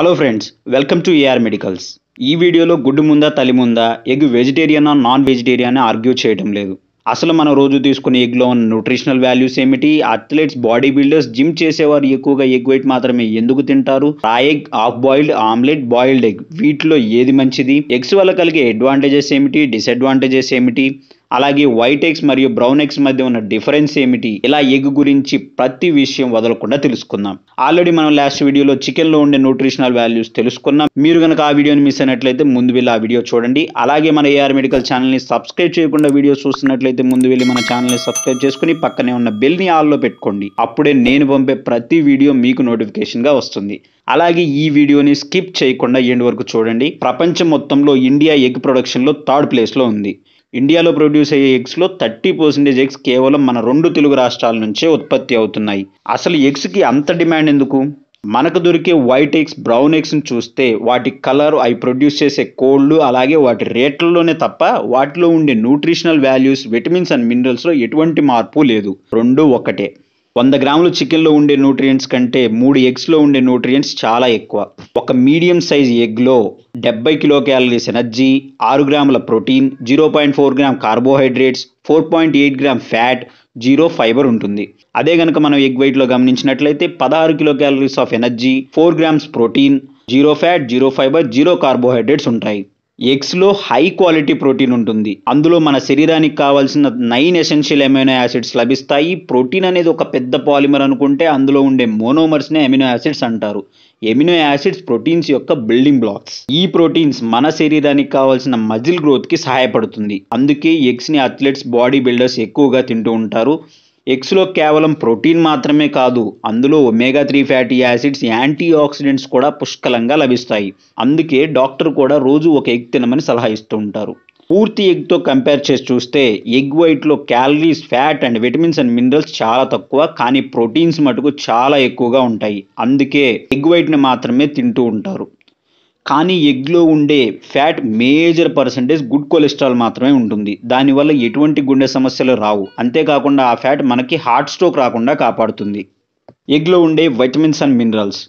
hello friends welcome to AR medicals ఈ వీడియోలో గుడ్డు ముందా తలి ముందా ఎగ్ వెజిటేరియనా నాన్ వెజిటేరియనా ఆర్గ్యూ చేయడం లేదు అసలు మనం రోజు తీసుకునే ఎగ్లో ఉన్న న్యూట్రిషనల్ వాల్యూస్ ఏమిటి అథ్లెట్స్ బాడీ బిల్డర్స్ జిమ్ చేసేవారు ఎక్కువగా ఎగ్ వైట్ మాత్రమే ఎందుకు తింటారు raw egg half boiled omelette boiled egg వీటిలో ఏది మంచిది ఎగ్స్ వల్ల కలిగే అడ్వాంటేజెస్ ఏమిటి డిసడ్వాంటేజెస్ ఏమిటి అలాగే వైట్ ఎగ్స్ మరియు బ్రౌన్ ఎగ్స్ మధ్య ఉన్న డిఫరెన్స్ ఏమిటి ఇలా ఎగ్ గురించి ప్రతి విషయం వదలకుండా తెలుసుకుందాం ఆల్రెడీ మనం లాస్ట్ వీడియోలో చికెన్లో ఉండే న్యూట్రిషనల్ వాల్యూస్ తెలుసుకున్నాం మీరు కనుక ఆ వీడియోని మిస్ అయినట్లయితే ముందు వెళ్ళి ఆ వీడియో చూడండి అలాగే మన ఏఆర్ మెడికల్ ఛానల్ని సబ్స్క్రైబ్ చేయకుండా వీడియోస్ చూస్తున్నట్లయితే ముందు వెళ్ళి మన ఛానల్ని సబ్స్క్రైబ్ చేసుకుని పక్కనే ఉన్న బెల్ని ఆల్లో పెట్టుకోండి అప్పుడే నేను పంపే ప్రతి వీడియో మీకు నోటిఫికేషన్గా వస్తుంది అలాగే ఈ వీడియోని స్కిప్ చేయకుండా ఎండ్ వరకు చూడండి ప్రపంచం మొత్తంలో ఇండియా ఎగ్ ప్రొడక్షన్లో థర్డ్ ప్లేస్లో ఉంది ఇండియాలో ప్రొడ్యూస్ అయ్యే ఎగ్స్లో థర్టీ పర్సెంటేజ్ ఎగ్స్ కేవలం మన రెండు తెలుగు రాష్ట్రాల నుంచే ఉత్పత్తి అవుతున్నాయి అసలు ఎగ్స్కి అంత డిమాండ్ ఎందుకు మనకు దొరికే వైట్ ఎగ్స్ బ్రౌన్ ఎగ్స్ని చూస్తే వాటి కలర్ అవి ప్రొడ్యూస్ చేసే కోళ్ళు అలాగే వాటి రేట్లలోనే తప్ప వాటిలో ఉండే న్యూట్రిషనల్ వాల్యూస్ విటమిన్స్ అండ్ మినరల్స్లో ఎటువంటి మార్పు లేదు రెండు ఒకటే వంద గ్రాములు చికెన్లో ఉండే న్యూట్రియంట్స్ కంటే మూడు ఎగ్స్లో ఉండే న్యూట్రియంట్స్ చాలా ఎక్కువ ఒక మీడియం సైజ్ ఎగ్లో డెబ్బై కిలో క్యాలరీస్ ఎనర్జీ ఆరు గ్రాముల protein zero point four gram carbohydrates four point eight gram fat zero fibre ఉంటుంది అదే గనక మనం ఎగ్ వైట్లో గమనించినట్లయితే పదహారు kilo calories of energy four grams protein zero fat zero fibre zero carbohydrates ఉంటాయి ఎగ్స్లో హై క్వాలిటీ ప్రోటీన్ ఉంటుంది అందులో మన శరీరానికి కావాల్సిన నైన్ ఎసెన్షియల్ ఎమినో యాసిడ్స్ లభిస్తాయి ప్రోటీన్ అనేది ఒక పెద్ద పాలిమర్ అనుకుంటే అందులో ఉండే మోనోమర్స్నే ఎమినో యాసిడ్స్ అంటారు ఎమినో యాసిడ్స్ ప్రోటీన్స్ యొక్క బిల్డింగ్ బ్లాక్స్ ఈ ప్రోటీన్స్ మన శరీరానికి కావాల్సిన మజిల్ గ్రోత్కి సహాయపడుతుంది అందుకే ఎగ్స్ని అథ్లెట్స్ బాడీ బిల్డర్స్ ఎక్కువగా తింటూ ఉంటారు ఎగ్స్లో కేవలం ప్రోటీన్ మాత్రమే కాదు అందులో omega three fatty acids antioxidants కూడా పుష్కలంగా లభిస్తాయి అందుకే డాక్టర్ కూడా రోజు ఒక ఎగ్ తినమని సలహా ఇస్తూ ఉంటారు పూర్తి ఎగ్తో కంపేర్ చేసి చూస్తే ఎగ్ వైట్లో calories fat and vitamins and minerals చాలా తక్కువ కానీ ప్రోటీన్స్ మటుకు చాలా ఎక్కువగా ఉంటాయి అందుకే ఎగ్ వైట్ని మాత్రమే తింటూ ఉంటారు కానీ ఎగ్లో ఉండే fat major percentage good cholesterol మాత్రమే ఉంటుంది దానివల్ల ఎటువంటి గుండె సమస్యలు రావు అంతేకాకుండా ఆ ఫ్యాట్ మనకి హార్ట్ స్ట్రోక్ రాకుండా కాపాడుతుంది ఎగ్లో ఉండే వైటమిన్స్ అండ్ మినరల్స్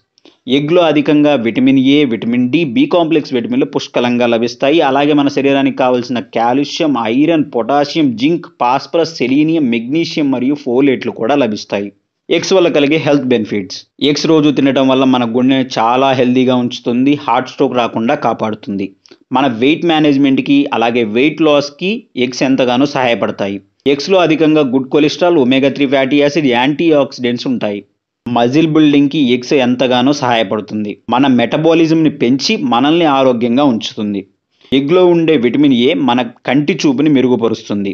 ఎగ్లో అధికంగా vitamin A vitamin D B complex విటమిన్లు పుష్కలంగా లభిస్తాయి అలాగే మన శరీరానికి కావలసిన calcium iron potassium zinc phosphorus selenium magnesium మరియు ఫోలేట్లు కూడా లభిస్తాయి ఎగ్స్ వల్ల కలిగే హెల్త్ బెనిఫిట్స్ ఎగ్స్ రోజు తినడం వల్ల మన గుండె చాలా హెల్దీగా ఉంచుతుంది హార్ట్ స్ట్రోక్ రాకుండా కాపాడుతుంది మన వెయిట్ మేనేజ్మెంట్కి అలాగే వెయిట్ లాస్కి ఎగ్స్ ఎంతగానో సహాయపడతాయి ఎగ్స్లో అధికంగా good cholesterol omega three fatty acid antioxidants ఉంటాయి మజిల్ బిల్డింగ్కి ఎగ్స్ ఎంతగానో సహాయపడుతుంది మన మెటబాలిజంని పెంచి మనల్ని ఆరోగ్యంగా ఉంచుతుంది ఎగ్లో ఉండే విటమిన్ ఏ మన కంటి చూపుని మెరుగుపరుస్తుంది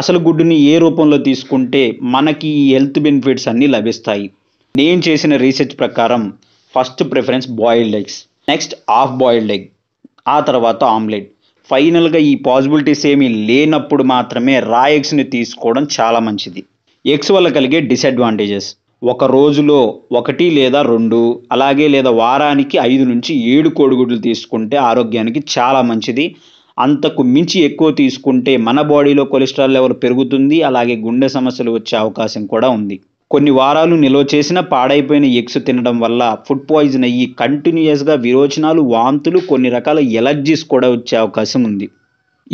అసలు గుడ్డుని ఏ రూపంలో తీసుకుంటే మనకి ఈ హెల్త్ బెనిఫిట్స్ అన్నీ లభిస్తాయి నేను చేసిన రీసెర్చ్ ప్రకారం first preference boiled eggs next half boiled egg ఆ తర్వాత ఆమ్లెట్ ఫైనల్గా ఈ పాసిబిలిటీస్ ఏమీ లేనప్పుడు మాత్రమే రా ఎగ్స్ని తీసుకోవడం చాలా మంచిది ఎగ్స్ వల్ల కలిగే డిసడ్వాంటేజెస్ ఒక రోజులో ఒకటి లేదా రెండు అలాగే లేదా వారానికి ఐదు నుంచి ఏడు కోడిగుడ్లు తీసుకుంటే ఆరోగ్యానికి చాలా మంచిది అంతకు మించి ఎక్కువ తీసుకుంటే మన బాడీలో కొలెస్ట్రాల్ లెవెల్ పెరుగుతుంది అలాగే గుండె సమస్యలు వచ్చే అవకాశం కూడా ఉంది కొన్ని వారాలు నిల్వ చేసిన పాడైపోయిన ఎగ్స్ తినడం వల్ల ఫుడ్ పాయిజన్ అయ్యి కంటిన్యూయస్గా విరోచనాలు వాంతులు కొన్ని రకాల ఎలర్జీస్ కూడా వచ్చే అవకాశం ఉంది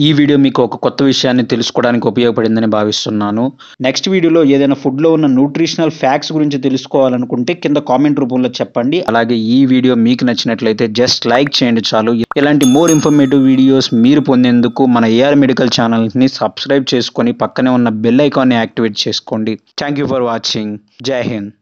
ఈ వీడియో మీకు ఒక కొత్త విషయాన్ని తెలుసుకోవడానికి ఉపయోగపడిందని భావిస్తున్నాను నెక్స్ట్ వీడియోలో ఏదైనా ఫుడ్లో ఉన్న న్యూట్రిషనల్ ఫ్యాక్ట్స్ గురించి తెలుసుకోవాలనుకుంటే కింద కామెంట్ రూపంలో చెప్పండి అలాగే ఈ వీడియో మీకు నచ్చినట్లయితే జస్ట్ లైక్ చేయండి చాలు ఇలాంటి మోర్ ఇన్ఫర్మేటివ్ వీడియోస్ మీరు పొందేందుకు మన ఏఆర్ మెడికల్ ఛానల్ని సబ్స్క్రైబ్ చేసుకొని పక్కనే ఉన్న బెల్ ఐకాన్ని యాక్టివేట్ చేసుకోండి థ్యాంక్ ఫర్ వాచింగ్ జై హింద్